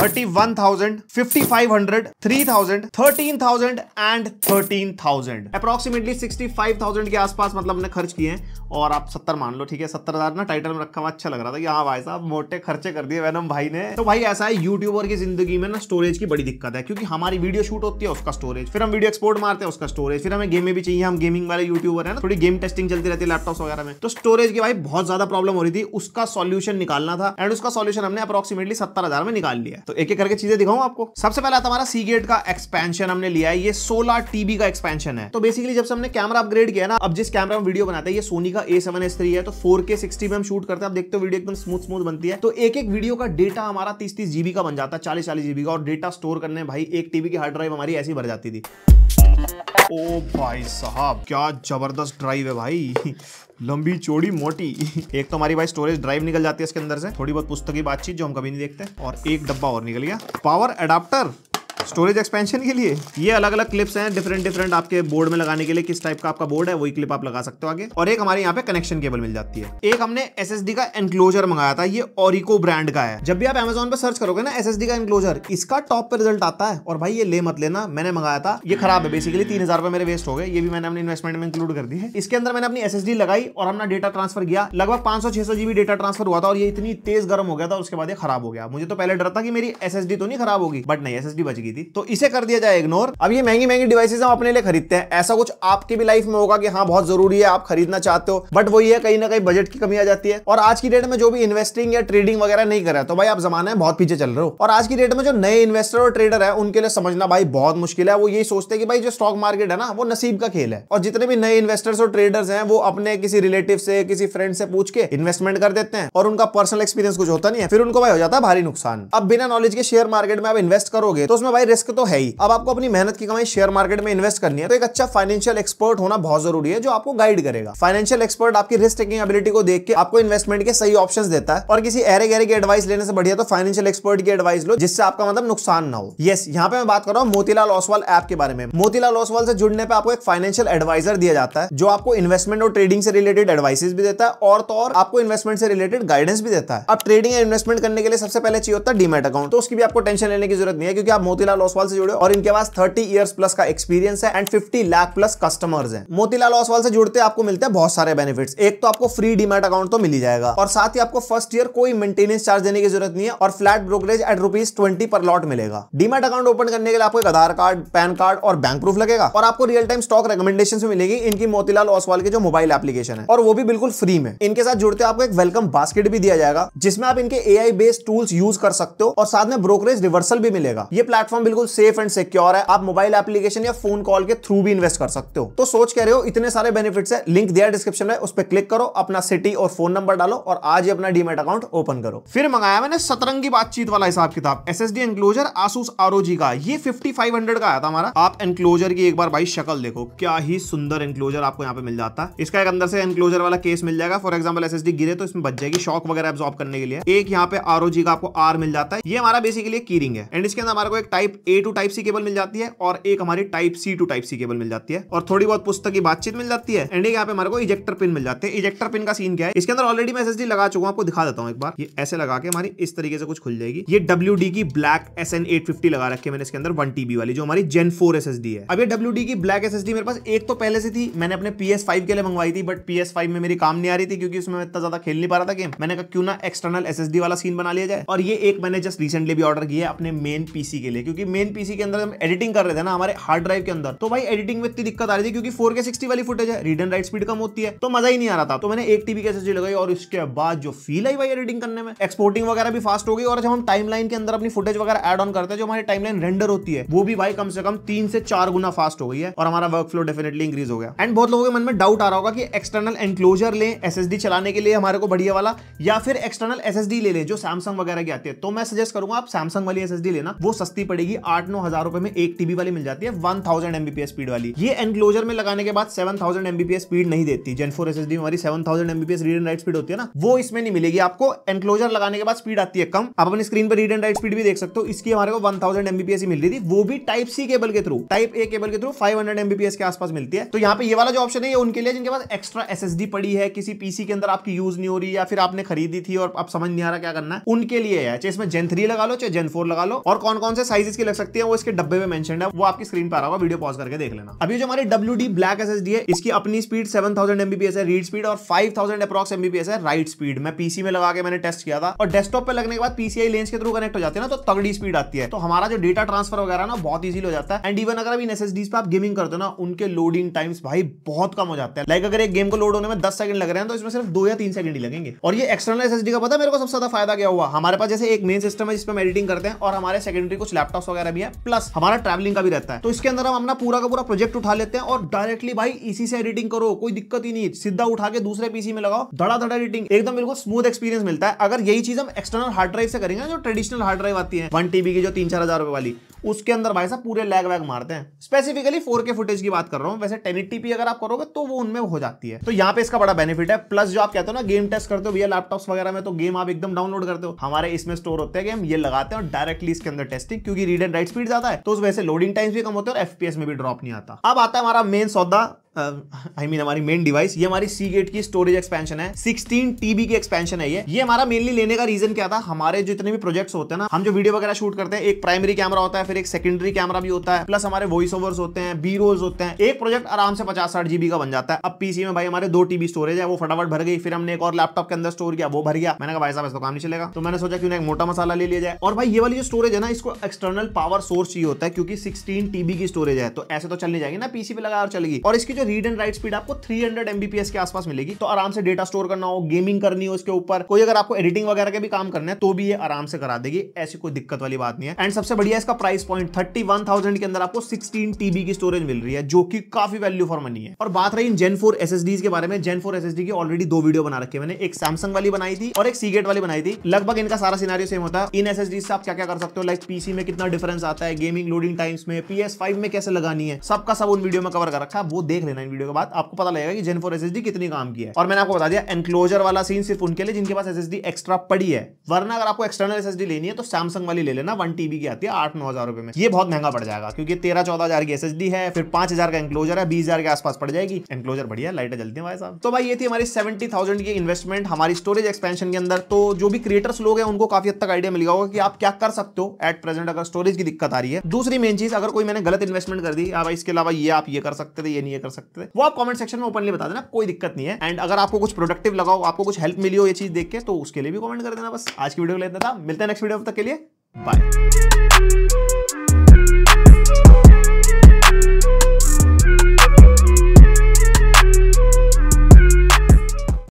thirty one thousand fifty five hundred three thousand thirteen thousand and thirteen thousand approximately sixty five thousand के आसपास मतलब हमने खर्च किए हैं और आप सत्तर मान लो ठीक है सत्तर हजार ना टाइटल में रखा हुआ अच्छा लग रहा था कि हाँ भाई साहब मोटे खर्चे कर दिए वैनम भाई ने तो भाई ऐसा है यूट्यूबर की जिंदगी में ना स्टोरेज की बड़ी दिक्कत है क्योंकि हमारी वीडियो शूट होती है उसका स्टोरेज फिर हम वीडियो एक्सपोर्ट मारते हैं उसका स्टोरेज फिर हमें गेमें भी चाहिए हम गेमिंग वाले यूट्यूबर है ना थोड़ी गेम टेस्टिंग चलती रहती है लैपटॉप वगैरह में तो स्टोरेज की भाई बहुत ज्यादा प्रॉब्लम हो रही थी उसका सोल्यूशन निकालना था एंड उसका सोल्यूशन हमने अप्रोक्सीमेटली सत्तर हजार में निकाल लिया तो एक एक करके चीजें दिखाऊं आपको सबसे पहला तो हमारा सी गेट का एक्सपेंशन हमने लिया है ये सोलह टीबी का एक्सपेंशन है तो बेसिकली जब से हमने कैमरा अपग्रेड किया ना अब जिस कैमरा में वीडियो बनाते हैं ये सोनी का ए सेवन एस थ्री है तो फोर के सिक्सटी में हम शूट करते हैं आप देखते हो वीडियो एकदम स्मूथ स्मूथ बनती है तो एक एक वीडियो का डेटा हमारा तीस तीस जीबी का बन जाता है चालीस चालीस जीबी का और डेटा स्टोर करने भाई एक टीबी की हार्ड ड्राइव हमारी ऐसी भर जाती थी ओ भाई साहब क्या जबरदस्त ड्राइव है भाई लंबी चौड़ी मोटी एक तो हमारी भाई स्टोरेज ड्राइव निकल जाती है इसके अंदर से थोड़ी बहुत पुस्तकी बातचीत जो हम कभी नहीं देखते और एक डब्बा और निकल गया पावर अडाप्टर स्टोरेज एक्सपेंशन के लिए ये अलग अलग क्लिप्स हैं डिफरेंट डिफरेंट आपके बोर्ड में लगाने के लिए किस टाइप का आपका बोर्ड है वही क्लिप आप लगा सकते हो आगे और एक हमारे यहाँ पे कनेक्शन केबल मिल जाती है एक हमने एस का एनक्लोजर मंगाया था ये ओरिको ब्रांड का है जब भी आप एमेजोन पर सर्च करोगे ना एस का एनक्लोजर इसका टॉप पे रिजल्ट आता है और भाई ये ले मत लेना मैंने मंगाया था ये खराब है बेसिकली तीन हजार मेरे वेस्ट हो गए ये भी मैंने अपने इन्वेस्टमेंट में इंक्लूड कर दी है इसके अंदर मैंने अपनी एस लगाई और हमने डेटा ट्रांसफर किया लगभग पांच सौ छह सौ जीबी डेटा ट्रांसफर हुआ था और ये इतनी तेज गर्म हो गया था उसके बाद ये खराब हो गया मुझे तो पहले डर था कि मेरी एस तो नहीं खराब होगी बट नहीं एस बच गई दी थी तो इसे कर दिया जाए इग्नोर अब ये महंगी महंगी डिवाइसेज हम अपने लिए खरीदते हैं ऐसा कुछ आपकी भी लाइफ में होगा कि हाँ बहुत जरूरी है आप खरीदना चाहते हो बट वो ये कहीं ना कहीं बजट की कमी आ जाती है और आज की डेट में जो भी इन्वेस्टिंग या ट्रेडिंग वगैरह नहीं कर रहा तो भाई आप जमाना है बहुत पीछे चल रहे हो और आज की डेट में जो नए इन्वेस्टर और ट्रेडर है उनके लिए समझना भाई बहुत मुश्किल है वो यही सोचते हैं कि भाई जो स्टॉक मार्केट है ना वो नसीब का खेल है और जितने भी नए इन्वेस्टर्स और ट्रेडर्स हैं वो अपने किसी रिलेटिव से किसी फ्रेंड से पूछ के इन्वेस्टमेंट कर देते हैं और उनका पर्सनल एक्सपीरियंस कुछ होता नहीं है फिर उनको भाई हो जाता है भारी नुकसान अब बिना नॉलेज के शेयर मार्केट में आप इन्वेस्ट करोगे तो उसमें भाई रिस्क तो है ही अब आपको अपनी मेहनत की कमाई शेयर मार्केट में इन्वेस्ट करनी है तो एक अच्छा फाइनेंशियल एक्सपर्ट होना बहुत जरूरी है जो आपको गाइड करेगा फाइनेंशियल एक्सपर्ट आपकी रिस्क टेकिंग एबिलिटी को देख के आपको इन्वेस्टमेंट के सही ऑप्शन देता है और किसी एरे गहरे की एडवाइस लेने से बढ़िया तो फाइनेंशियल एक्सपर्ट की एडवाइस लो जिससे आपका मतलब नुकसान ना हो यस यहाँ पे मैं बात कर रहा हूँ मोतीलाल ओसवाल ऐप के बारे में मोतीलाल ओसवाल से जुड़ने पर आपको एक फाइनेंशियल एडवाइजर दिया जाता है जो आपको इन्वेस्टमेंट और ट्रेडिंग से रिलेटेड एडवाइसेस भी देता है और तो और आपको इन्वेस्टमेंट से रिलेटेड गाइडेंस भी देता है अब ट्रेडिंग या इन्वेस्टमेंट करने के लिए सबसे पहले चाहिए होता है डीमेट अकाउंट तो उसकी भी आपको टेंशन लेने की जरूरत नहीं है क्योंकि आप मोतीलाल मोतीलाल ओसवाल से जुड़े और इनके पास थर्टी ईयर्स प्लस का एक्सपीरियंस है and fifty lakh plus customers हैं मोतीलाल ओसवाल से जुड़ते आपको मिलते हैं बहुत सारे बेनिफिट्स एक तो आपको फ्री डीमेट अकाउंट तो मिल ही जाएगा और साथ ही आपको फर्स्ट ईयर कोई मेंटेनेंस चार्ज देने की जरूरत नहीं है और flat brokerage at rupees twenty per lot मिलेगा डीमेट अकाउंट ओपन करने के लिए आपको एक आधार कार्ड पैन कार्ड और बैंक प्रूफ लगेगा और आपको रियल टाइम स्टॉक रिकमेंडेशन मिलेगी इनकी मोतीलाल ओसवाल की जो मोबाइल एप्लीकेशन है और वो भी बिल्कुल फ्री में इनके साथ जुड़ते आपको एक वेलकम बास्केट भी दिया जाएगा जिसमें आप इनके ए बेस्ड टूल्स यूज कर सकते हो और साथ में ब्रोकरेज रिवर्सल भी मिलेगा ये प्लेटफॉर्म प्लेटफॉर्म बिल्कुल सेफ एंड सिक्योर है आप मोबाइल एप्लीकेशन या फोन कॉल के थ्रू भी इन्वेस्ट कर सकते हो तो सोच कह रहे हो इतने सारे बेनिफिट है लिंक दिया डिस्क्रिप्शन में उस पर क्लिक करो अपना सिटी और फोन नंबर डालो और आज ही अपना डीमेट अकाउंट ओपन करो फिर मंगाया मैंने सतरंग की बातचीत वाला हिसाब किताब S S D enclosure Asus ROG का ये फिफ्टी फाइव हंड्रेड का आया था हमारा आप एनक्लोजर की एक बार भाई शक्ल देखो क्या ही सुंदर एनक्लोजर आपको यहाँ पे मिल जाता है इसका एक अंदर से एनक्लोजर वाला केस मिल जाएगा फॉर एग्जाम्पल एस गिरे तो इसमें बच जाएगी शॉक वगैरह एब्जॉर्ब करने के लिए एक यहाँ पे आरोजी का आपको आर मिल जाता है ये हमारा बेसिकली की रिंग है एंड इसके अंदर हमारे को एक type type A to type C cable मिल जाती है और एक हमारी type C to type C cable मिल जाती है और थोड़ी बहुत पुस्तक की बातचीत मिल जाती है एंड यहाँ पे हमारे को इजेक्टर पिन मिल जाते हैं इजेक्टर पिन का सीन क्या है इसके अंदर ऑलरेडी मैं एस लगा चुका हूँ आपको दिखा देता हूँ एक बार ये ऐसे लगा के हमारी इस तरीके से कुछ खुल जाएगी ये डब्ल्यू की ब्लैक एस एन लगा रखी है मैंने इसके अंदर वन टीबी वाली जो हमारी जेन फोर एस है अब ये डब्ल्यू की ब्लैक एस मेरे पास एक तो पहले से थी मैंने अपने पी के लिए मंगवाई थी बट पी में मेरी काम नहीं आ रही थी क्योंकि उसमें इतना ज्यादा खेल नहीं पा रहा था गेम मैंने कहा क्यों ना एक्सटर्नल एस वाला सीन बना लिया जाए और ये एक मैंने जस्ट रिसेंटली भी ऑर्डर किया अपने मेन पीसी के लिए क्योंकि क्योंकि मेन पीसी के अंदर हम एडिटिंग कर रहे थे ना हमारे हार्ड ड्राइव के अंदर तो भाई एडिटिंग में इतनी दिक्कत आ रही थी क्योंकि फोर के सिक्सटी वाली फुटेज है रीड एंड राइट स्पीड कम होती है तो मजा ही नहीं आ रहा था तो मैंने एक टीबी कैसे एसएसडी लगाई और उसके बाद जो फील आई भाई एडिटिंग करने में एक्सपोर्टिंग वगैरह भी फास्ट हो गई और जब हम टाइम के अंदर अपनी फुटेज वगैरह एड ऑन करते हैं जो हमारी टाइम रेंडर होती है वो भी भाई कम से कम तीन से चार गुना फास्ट हो गई है और हमारा वर्क फ्लो डेफिनेटली इंक्रीज हो गया एंड बहुत लोगों के मन में डाउट आ रहा होगा कि एक्सटर्नल एनक्लोजर लें एस चलाने के लिए हमारे को बढ़िया वाला या फिर एक्सटर्नल एस ले लें जो सैमसंग वगैरह की आती है तो मैं सजेस्ट करूंगा आप सैमसंग वाली एस लेना वो सस्ती पड़ेगी मिलेगी आठ नौ हजार रुपए में एक टीबी वाली मिल जाती है वन थाउजेंड एमबीपीएस स्पीड वाली ये एनक्लोजर में लगाने के बाद सेवन थाउजेंड एमबीपीएस स्पीड नहीं देती जेन फोर एसएसडी में हमारी seven thousand MBPS read and write speed होती है ना वो इसमें नहीं मिलेगी आपको एनक्लोजर लगाने के बाद स्पीड आती है कम आप अपनी स्क्रीन पर रीड एंड राइट स्पीड भी देख सकते हो इसकी हमारे को वन थाउजेंड एमबीपीएस मिल रही थी वो भी टाइप सी केबल के थ्रू टाइप ए केबल के थ्रू फाइव हंड्रेड एमबीपीएस के आसपास मिलती है तो यहाँ पे ये वाला जो ऑप्शन है ये उनके लिए जिनके पास एक्स्ट्रा एसएसडी पड़ी है किसी पीसी के अंदर आपकी यूज नहीं हो रही या फिर आपने खरीदी थी और आप समझ नहीं आ रहा क्या करना है उनके लिए है चाहे इसमें जेन थ्री लगा लो चाहे जेन फोर लगा लो और कौन कौन से साइजेस की लग सकती है वो इसके डब्बे में मेंशन है वो आपकी स्क्रीन पर आ रहा होगा वीडियो पॉज करके देख लेना अभी जो हमारी डब्ल्यू डी ब्लैक एस है इसकी अपनी स्पीड सेवन थाउजेंड एमबीपीएस है रीड स्पीड और फाइव थाउजेंड अप्रॉक्स एमबीपीएस है राइट स्पीड मैं पीसी में लगा के मैंने टेस्ट किया था और डेस्कटॉप पर लगने के बाद पीसीआई लेंस के थ्रू कनेक्ट हो जाते हैं ना तो तगड़ी स्पीड आती है तो हमारा जो डेटा ट्रांसफर वगैरह ना बहुत ईजी हो जाता है एंड इवन अगर अभी एस पे आप गेमिंग करते हो ना उनके लोडिंग टाइम्स भाई बहुत कम हो जाते हैं लाइक अगर एक गेम को लोड होने में दस सेकंड लग रहे हैं तो इसमें सिर्फ दो या तीन सेकंड ही लगेंगे और ये एक्सटर्नल एस का पता मेरे को सबसे ज्यादा फायदा क्या हुआ हमारे पास जैसे एक मेन सिस्टम है जिसमें एडिटिंग करते हैं और हमारे सेकेंडरी कुछ लैपटॉप वगैरह भी है प्लस हमारा ट्रेवलिंग का भी रहता है तो इसके अंदर हम अपना पूरा का पूरा प्रोजेक्ट उठा लेते हैं और डायरेक्टली भाई इसी से एडिटिंग करो कोई दिक्कत ही नहीं सीधा उठा के दूसरे पीसी में लगाओ धड़ा धड़ा एडिटिंग एकदम बिल्कुल स्मूथ एक्सपीरियंस मिलता है अगर यही चीज हम एक्सटर्नल हार्ड ड्राइव से करेंगे जो ट्रेडिशनल हार्ड ड्राइव आती है वन टीबी की जो तीन चार हजार रुपए वाली उसके अंदर भाई साहब पूरे लैग वैग मारते हैं स्पेसिफिकली 4K फुटेज की बात कर रहा हूँ वैसे टेन अगर आप करोगे तो वो उनमें हो जाती है तो यहाँ पे इसका बड़ा बेनिफिट है प्लस जो आप कहते हो ना गेम टेस्ट करते हो भैया लैपटॉप्स वगैरह में तो गेम आप एकदम डाउनलोड करते हो हमारे इसमें स्टोर होते हैं गेम ये लगाते हैं डायरेक्टली इसके अंदर टेस्टिंग क्योंकि रीड एंड राइट स्पीड ज्यादा है तो उस वैसे लोडिंग टाइम्स भी कम होते हैं और एफपीएस में भी ड्रॉप नहीं आता अब आता है हमारा मेन सौदा आई uh, मीन हमारी मेन डिवाइस ये हमारी सी गेट की स्टोरेज एक्सपेंशन है सिक्सटीन टीबी की एक्सपेंशन है ये ये हमारा मेनली लेने का रीजन क्या था हमारे जो इतने भी प्रोजेक्ट्स होते हैं ना हम जो वीडियो वगैरह शूट करते हैं एक प्राइमरी कैमरा होता है फिर एक सेकेंडरी कैमरा भी होता है प्लस हमारे वॉइस ओवर्स होते हैं बी रोज होते हैं एक प्रोजेक्ट आराम से पचास साठ जीबी का बन जाता है अब पीसी में भाई हमारे दो टीबी स्टोरेज है वो फटाफट भर गई फिर हमने एक और लैपटॉप के अंदर स्टोर किया वो भर गया मैंने कहा भाई साहब इसका काम नहीं चलेगा तो मैंने सोचा क्यों एक मोटा मसाला ले लिया जाए और भाई ये वाली जो स्टोरेज है ना इसको एक्सटर्नल पावर सोर्स चाहिए होता है क्योंकि सिक्सटीन टीबी की स्टोरेज है तो ऐसे तो चलने जाएगी ना पीसी पे लगा और चलेगी और इसकी जो रीड एंड राइट स्पीड आपको 300 Mbps के आसपास मिलेगी तो आराम से डेटा स्टोर करना हो गेमिंग करनी हो इसके ऊपर कोई अगर आपको एडिटिंग वगैरह का भी काम करना है तो भी ये आराम से करा देगी ऐसी कोई दिक्कत वाली बात नहीं है एंड सबसे बढ़िया इसका प्राइस पॉइंट थर्टी के अंदर आपको सिक्सटीन टीबी की स्टोरेज मिल रही है जो की काफी वैल्यू फॉर मनी है और बात रही जेन फोर एस के बारे में जेन फोर एस की ऑलरेडी दो वीडियो बना रखी है मैंने एक सैमसंग वाली बनाई थी और एक सीगेट वाली बनाई थी लगभग इनका सारा सिनारियो सेम होता है इन एस से आप क्या क्या कर सकते हो लाइक पीसी में कितना डिफरेंस आता है गेमिंग लोडिंग टाइम्स में पी में कैसे लगानी है सबका सब उन वीडियो में कवर कर रखा है वो देख लेना इन वीडियो के बाद आपको पता लगेगा कि जेन फोर एसएसडी कितनी काम की है और मैंने आपको बता दिया एनक्लोजर वाला सीन सिर्फ उनके लिए जिनके पास एसएसडी एक्स्ट्रा पड़ी है वरना अगर आपको एक्सटर्नल एसएसडी लेनी है तो सैमसंग वाली ले लेना वन टीबी की आती है आठ नौ हजार रुपए में ये बहुत महंगा पड़ जाएगा क्योंकि तेरह चौदह हजार की एसएसडी है फिर पांच हजार का एनक्लोजर है बीस हजार के आसपास पड़ जाएगी एनक्लोजर बढ़िया लाइटें जलती है भाई साहब तो भाई ये थी हमारी सेवेंटी थाउजेंड की इन्वेस्टमेंट हमारी स्टोरेज एक्सपेंशन के अंदर तो जो भी क्रिएटर्स लोग हैं उनको काफी हद तक आइडिया मिल गया होगा कि आप क्या कर सकते हो एट प्रेजेंट अगर स्टोरेज की दिक्कत आ रही है दूसरी मेन चीज अगर कोई मैंने गलत इन्वेस्टमेंट कर दी हाँ भाई इसके अलावा ये आप ये कर सकते थे ये नहीं कर सकते सकते थे वो आप कमेंट सेक्शन में ओपनली बता देना कोई दिक्कत नहीं है एंड अगर आपको कुछ प्रोडक्टिव लगा हो आपको कुछ हेल्प मिली हो ये चीज देख के तो उसके लिए भी कमेंट कर देना बस आज की वीडियो को लेना था मिलते हैं नेक्स्ट वीडियो तक के लिए बाय